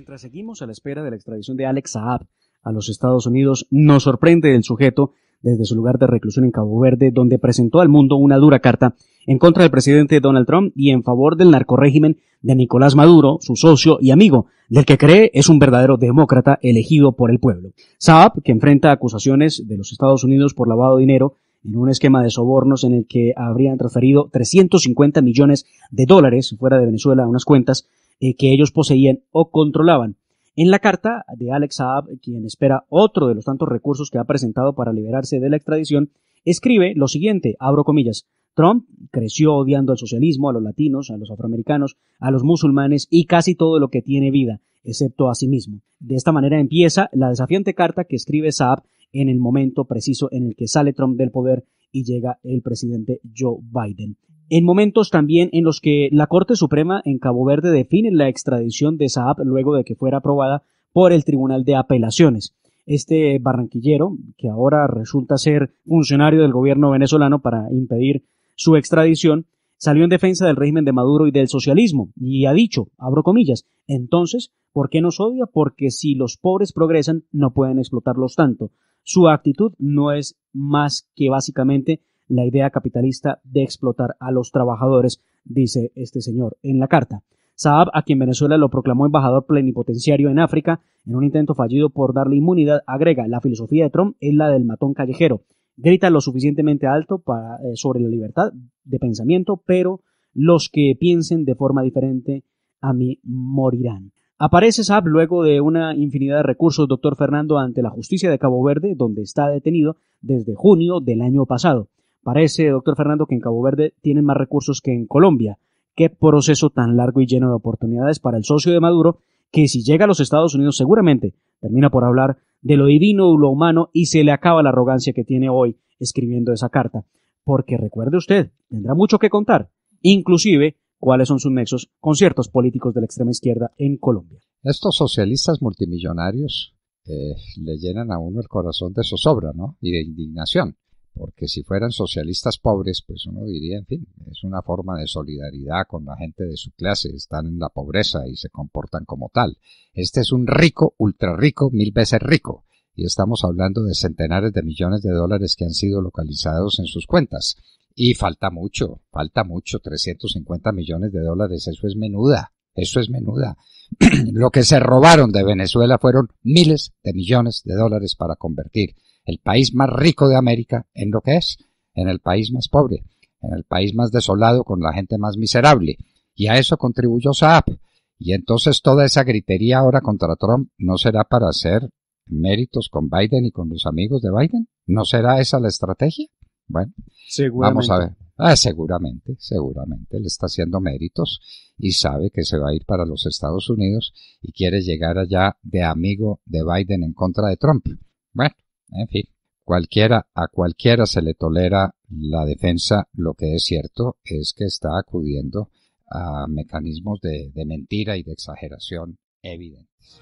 Mientras seguimos a la espera de la extradición de Alex Saab a los Estados Unidos, nos sorprende el sujeto desde su lugar de reclusión en Cabo Verde, donde presentó al mundo una dura carta en contra del presidente Donald Trump y en favor del narcorrégimen de Nicolás Maduro, su socio y amigo, del que cree es un verdadero demócrata elegido por el pueblo. Saab, que enfrenta acusaciones de los Estados Unidos por lavado de dinero, en un esquema de sobornos en el que habrían transferido 350 millones de dólares fuera de Venezuela a unas cuentas eh, que ellos poseían o controlaban. En la carta de Alex Saab, quien espera otro de los tantos recursos que ha presentado para liberarse de la extradición, escribe lo siguiente, abro comillas, Trump creció odiando al socialismo, a los latinos, a los afroamericanos, a los musulmanes y casi todo lo que tiene vida, excepto a sí mismo. De esta manera empieza la desafiante carta que escribe Saab en el momento preciso en el que sale Trump del poder y llega el presidente Joe Biden en momentos también en los que la Corte Suprema en Cabo Verde define la extradición de Saab luego de que fuera aprobada por el Tribunal de Apelaciones. Este barranquillero, que ahora resulta ser funcionario del gobierno venezolano para impedir su extradición, salió en defensa del régimen de Maduro y del socialismo, y ha dicho, abro comillas, entonces, ¿por qué nos odia? Porque si los pobres progresan, no pueden explotarlos tanto. Su actitud no es más que básicamente la idea capitalista de explotar a los trabajadores, dice este señor en la carta. Saab, a quien Venezuela lo proclamó embajador plenipotenciario en África, en un intento fallido por darle inmunidad, agrega, la filosofía de Trump es la del matón callejero. Grita lo suficientemente alto para, eh, sobre la libertad de pensamiento, pero los que piensen de forma diferente a mí morirán. Aparece Saab luego de una infinidad de recursos, doctor Fernando, ante la justicia de Cabo Verde, donde está detenido desde junio del año pasado. Parece, doctor Fernando, que en Cabo Verde tienen más recursos que en Colombia. Qué proceso tan largo y lleno de oportunidades para el socio de Maduro, que si llega a los Estados Unidos seguramente termina por hablar de lo divino, o lo humano, y se le acaba la arrogancia que tiene hoy escribiendo esa carta. Porque recuerde usted, tendrá mucho que contar, inclusive cuáles son sus nexos con ciertos políticos de la extrema izquierda en Colombia. Estos socialistas multimillonarios eh, le llenan a uno el corazón de zozobra ¿no? y de indignación porque si fueran socialistas pobres, pues uno diría, en fin, es una forma de solidaridad con la gente de su clase, están en la pobreza y se comportan como tal. Este es un rico, ultra rico, mil veces rico, y estamos hablando de centenares de millones de dólares que han sido localizados en sus cuentas. Y falta mucho, falta mucho, 350 millones de dólares, eso es menuda, eso es menuda. Lo que se robaron de Venezuela fueron miles de millones de dólares para convertir el país más rico de América en lo que es, en el país más pobre, en el país más desolado con la gente más miserable. Y a eso contribuyó Saab. Y entonces toda esa gritería ahora contra Trump no será para hacer méritos con Biden y con los amigos de Biden. ¿No será esa la estrategia? Bueno, vamos a ver. Ah, seguramente, seguramente le está haciendo méritos y sabe que se va a ir para los Estados Unidos y quiere llegar allá de amigo de Biden en contra de Trump. Bueno, en fin, cualquiera, a cualquiera se le tolera la defensa. Lo que es cierto es que está acudiendo a mecanismos de, de mentira y de exageración evidentes.